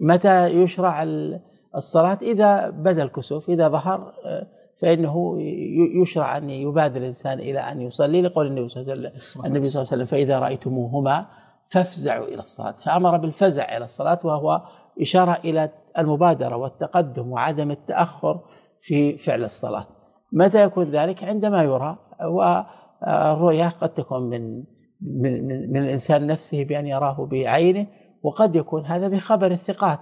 متى يشرع الصلاة إذا بدا الكسوف إذا ظهر آه، فإنه يشرع أن يبادر الإنسان إلى أن يصلي لقول النبي صلى الله عليه وسلم النبي صلى الله عليه وسلم فإذا رأيتموهما فافزعوا إلى الصلاة فأمر بالفزع إلى الصلاة وهو إشارة إلى المبادرة والتقدم وعدم التأخر في فعل الصلاة متى يكون ذلك عندما يرى والرؤية آه، قد تكون من من من الإنسان نفسه بأن يراه بعينه وقد يكون هذا بخبر الثقات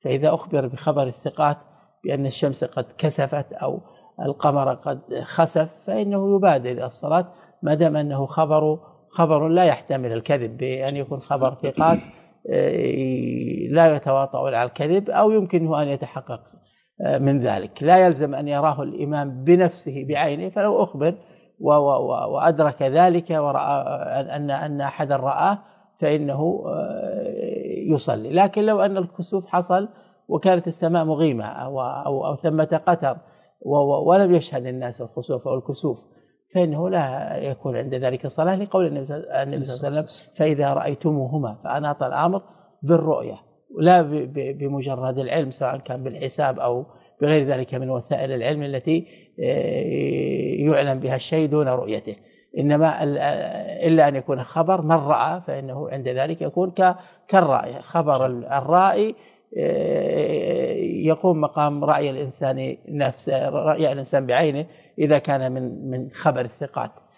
فإذا أخبر بخبر الثقات بأن الشمس قد كسفت أو القمر قد خسف فإنه يبادر إلى الصلاة ما دام أنه خبر خبر لا يحتمل الكذب بأن يكون خبر ثقات آه، لا يتواطأ على الكذب أو يمكنه أن يتحقق آه، من ذلك لا يلزم أن يراه الإمام بنفسه بعينه فلو أخبر وأدرك ذلك ورأى أن أن أحدا رآه فإنه آه، يصلي لكن لو أن الكسوف حصل وكانت السماء مغيمة أو, أو, أو ثمة قتر ولم يشهد الناس الخسوف أو الكسوف فإنه لا يكون عند ذلك الصلاة لقول النبي صلى الله عليه وسلم فإذا رأيتموهما فأناط الأمر بالرؤية لا بمجرد العلم سواء كان بالحساب أو بغير ذلك من وسائل العلم التي آه، يعلم بها الشيء دون رؤيته إنما إلا أن يكون خبر من رأى فإنه عند ذلك يكون كالرأي خبر الرأي آه، يقوم مقام رأي الإنسان نفسه رأي الإنسان بعينه إذا كان من من خبر الثقات